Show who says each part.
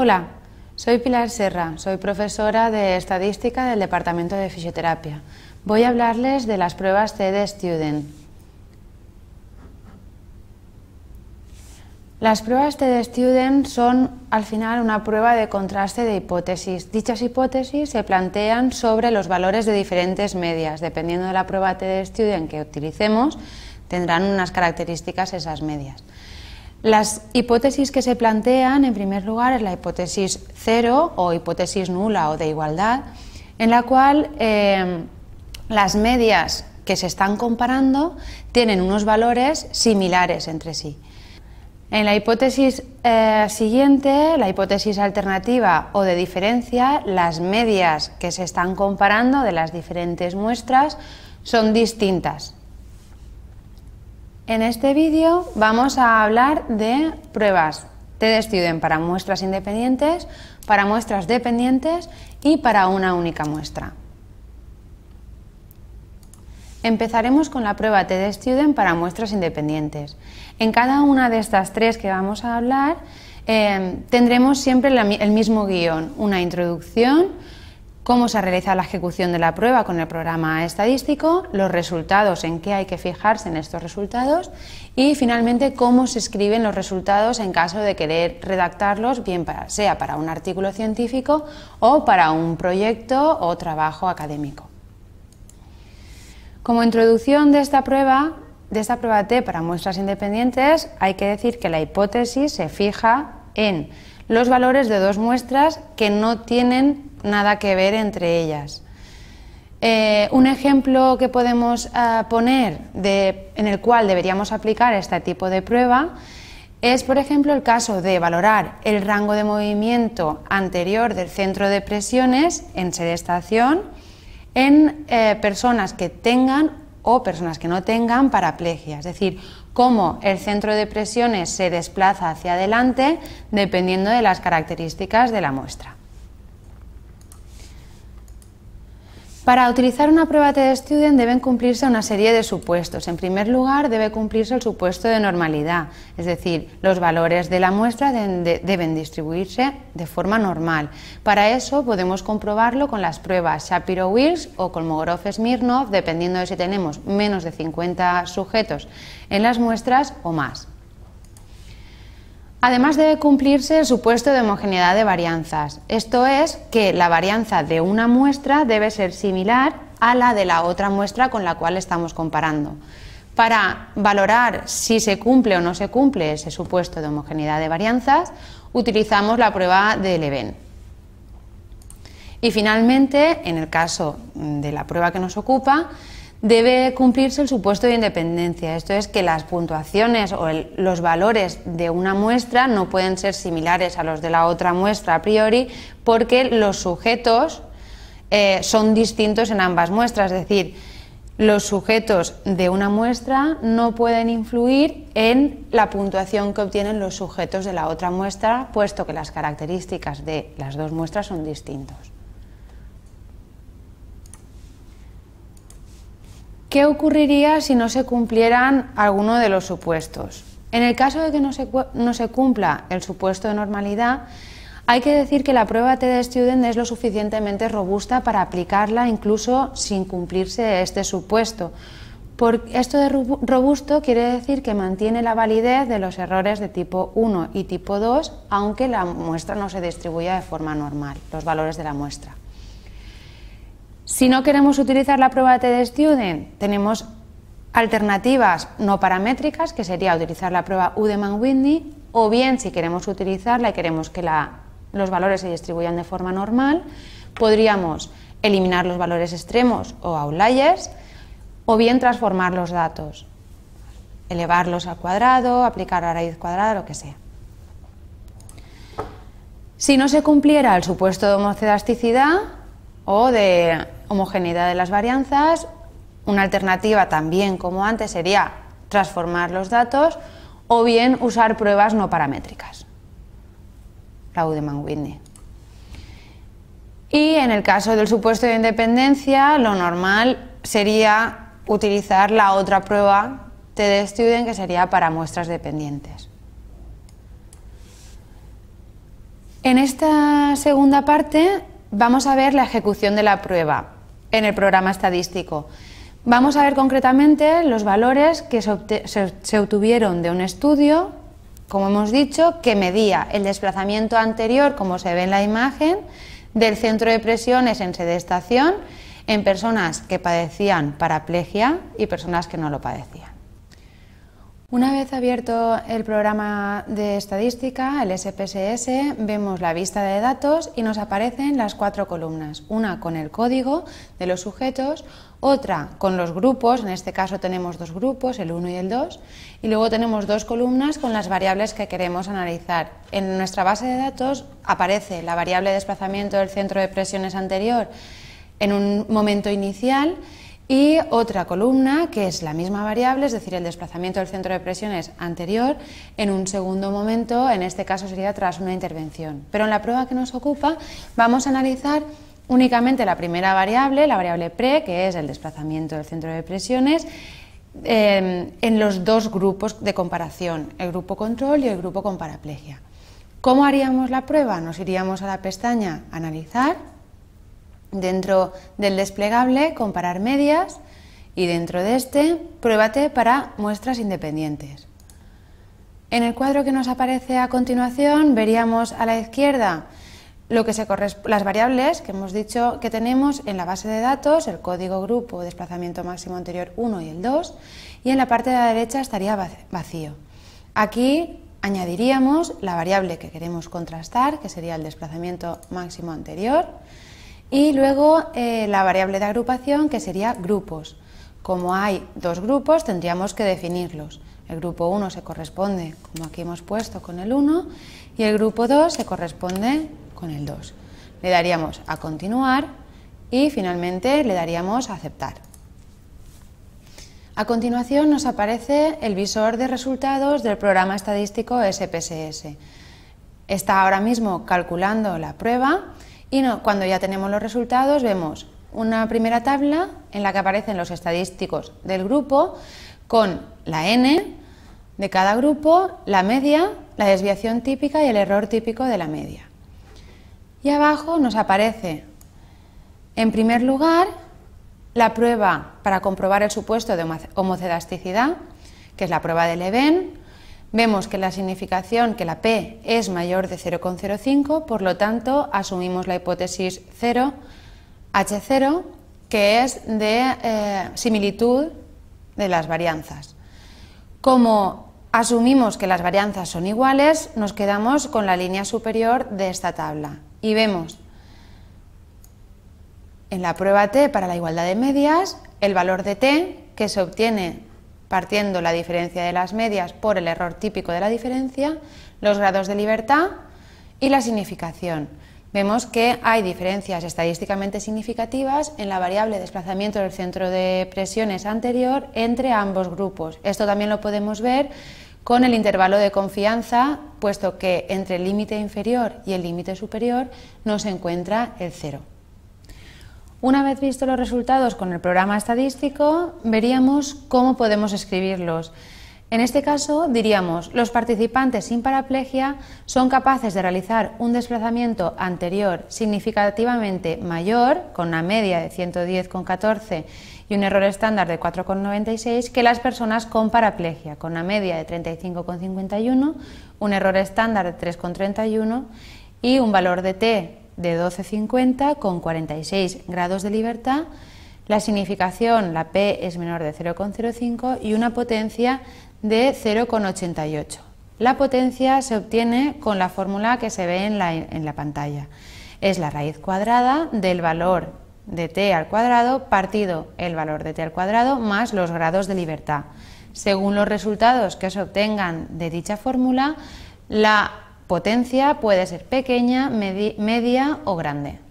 Speaker 1: Hola, soy Pilar Serra, soy profesora de Estadística del Departamento de Fisioterapia. Voy a hablarles de las pruebas de Student. Las pruebas TED Student son al final una prueba de contraste de hipótesis. Dichas hipótesis se plantean sobre los valores de diferentes medias. Dependiendo de la prueba TED Student que utilicemos, tendrán unas características esas medias. Las hipótesis que se plantean, en primer lugar, es la hipótesis cero o hipótesis nula o de igualdad, en la cual eh, las medias que se están comparando tienen unos valores similares entre sí. En la hipótesis eh, siguiente, la hipótesis alternativa o de diferencia, las medias que se están comparando de las diferentes muestras son distintas, en este vídeo vamos a hablar de pruebas de Student para muestras independientes, para muestras dependientes y para una única muestra. Empezaremos con la prueba TED Student para muestras independientes. En cada una de estas tres que vamos a hablar eh, tendremos siempre el mismo guión, una introducción, cómo se realiza la ejecución de la prueba con el programa estadístico, los resultados, en qué hay que fijarse en estos resultados y finalmente cómo se escriben los resultados en caso de querer redactarlos, bien para, sea para un artículo científico o para un proyecto o trabajo académico. Como introducción de esta prueba, de esta prueba T para muestras independientes, hay que decir que la hipótesis se fija en los valores de dos muestras que no tienen nada que ver entre ellas. Eh, un ejemplo que podemos ah, poner en el cual deberíamos aplicar este tipo de prueba es, por ejemplo, el caso de valorar el rango de movimiento anterior del centro de presiones en sedestación en eh, personas que tengan o personas que no tengan paraplegia, es decir, cómo el centro de presiones se desplaza hacia adelante dependiendo de las características de la muestra. Para utilizar una prueba TED Student deben cumplirse una serie de supuestos. En primer lugar, debe cumplirse el supuesto de normalidad, es decir, los valores de la muestra deben, distribuirse de forma normal. Para eso podemos comprobarlo con las pruebas Shapiro-Wills o Kolmogorov-Smirnov, dependiendo de si tenemos menos de 50 sujetos en las muestras o más. Además debe cumplirse el supuesto de homogeneidad de varianzas, esto es, que la varianza de una muestra debe ser similar a la de la otra muestra con la cual estamos comparando. Para valorar si se cumple o no se cumple ese supuesto de homogeneidad de varianzas, utilizamos la prueba de Leven. Y finalmente, en el caso de la prueba que nos ocupa, debe cumplirse el supuesto de independencia, esto es que las puntuaciones o los valores de una muestra no pueden ser similares a los de la otra muestra a priori porque los sujetos eh, son distintos en ambas muestras, es decir, los sujetos de una muestra no pueden influir en la puntuación que obtienen los sujetos de la otra muestra, puesto que las características de las dos muestras son distintas. ¿Qué ocurriría si no se cumplieran alguno de los supuestos? En el caso de que no se, no se cumpla el supuesto de normalidad, hay que decir que la prueba TD Student es lo suficientemente robusta para aplicarla incluso sin cumplirse este supuesto. esto de robusto quiere decir que mantiene la validez de los errores de tipo 1 y tipo 2, aunque la muestra no se distribuya de forma normal, los valores de la muestra. Si no queremos utilizar la prueba de Student, tenemos alternativas no paramétricas, que sería utilizar la prueba Udeman-Whitney, o bien si queremos utilizarla y queremos que los valores se distribuyan de forma normal, podríamos eliminar los valores extremos o outliers, o bien transformar los datos, elevarlos al cuadrado, aplicar la raíz cuadrada, lo que sea. Si no se cumpliera el supuesto de homocedasticidad o de homogeneidad de las varianzas. Una alternativa también, como antes, sería transformar los datos o bien usar pruebas no paramétricas. La Udeman-Whitney. Y en el caso del supuesto de independencia, lo normal sería utilizar la otra prueba TD Student que sería para muestras dependientes. En esta segunda parte vamos a ver la ejecución de la prueba en el programa estadístico. Vamos a ver concretamente los valores que se, obtuvieron de un estudio, como hemos dicho, que medía el desplazamiento anterior, como se ve en la imagen, del centro de presiones en sedestación en personas que padecían paraplegia y personas que no lo padecían. Una vez abierto el programa de estadística, el SPSS, vemos la vista de datos y nos aparecen las cuatro columnas, una con el código de los sujetos, otra con los grupos, en este caso tenemos dos grupos, el 1 y el 2, y luego tenemos dos columnas con las variables que queremos analizar. En nuestra base de datos aparece la variable de desplazamiento del centro de presiones anterior en un momento inicial, y otra columna, que es la misma variable, es decir, el desplazamiento del centro de presiones anterior, en un segundo momento, en este caso sería tras una intervención. Pero en la prueba que nos ocupa vamos a analizar únicamente la primera variable, la variable pre, que es el desplazamiento del centro de presiones, eh, en los dos grupos de comparación, el grupo control y el grupo con paraplegia. ¿Cómo haríamos la prueba? Nos iríamos a la pestaña Analizar Dentro del desplegable, comparar medias y dentro de este, pruébate para muestras independientes. En el cuadro que nos aparece a continuación, veríamos a la izquierda lo que las variables que hemos dicho que tenemos en la base de datos, el código grupo, desplazamiento máximo anterior 1 y el 2, y en la parte de la derecha estaría vacío. Aquí añadiríamos la variable que queremos contrastar, que sería el desplazamiento máximo anterior, y luego eh, la variable de agrupación que sería grupos. Como hay dos grupos tendríamos que definirlos. El grupo 1 se corresponde, como aquí hemos puesto, con el 1 y el grupo 2 se corresponde con el 2. Le daríamos a continuar y finalmente le daríamos a aceptar. A continuación nos aparece el visor de resultados del programa estadístico SPSS. Está ahora mismo calculando la prueba y cuando ya tenemos los resultados, vemos una primera tabla en la que aparecen los estadísticos del grupo con la n de cada grupo, la media, la desviación típica y el error típico de la media. Y abajo nos aparece, en primer lugar, la prueba para comprobar el supuesto de homocedasticidad, que es la prueba de Leven, Vemos que la significación, que la P es mayor de 0,05, por lo tanto asumimos la hipótesis 0, H0, que es de eh, similitud de las varianzas. Como asumimos que las varianzas son iguales, nos quedamos con la línea superior de esta tabla y vemos en la prueba T para la igualdad de medias el valor de T que se obtiene partiendo la diferencia de las medias por el error típico de la diferencia, los grados de libertad y la significación. Vemos que hay diferencias estadísticamente significativas en la variable desplazamiento del centro de presiones anterior entre ambos grupos. Esto también lo podemos ver con el intervalo de confianza, puesto que entre el límite inferior y el límite superior no se encuentra el cero. Una vez visto los resultados con el programa estadístico, veríamos cómo podemos escribirlos. En este caso, diríamos, los participantes sin paraplegia son capaces de realizar un desplazamiento anterior significativamente mayor, con una media de 110,14 y un error estándar de 4,96, que las personas con paraplegia, con una media de 35,51, un error estándar de 3,31 y un valor de T de 12,50 con 46 grados de libertad. La significación, la P es menor de 0,05 y una potencia de 0,88. La potencia se obtiene con la fórmula que se ve en la, en la pantalla. Es la raíz cuadrada del valor de t al cuadrado partido el valor de t al cuadrado más los grados de libertad. Según los resultados que se obtengan de dicha fórmula, la Potencia puede ser pequeña, media o grande.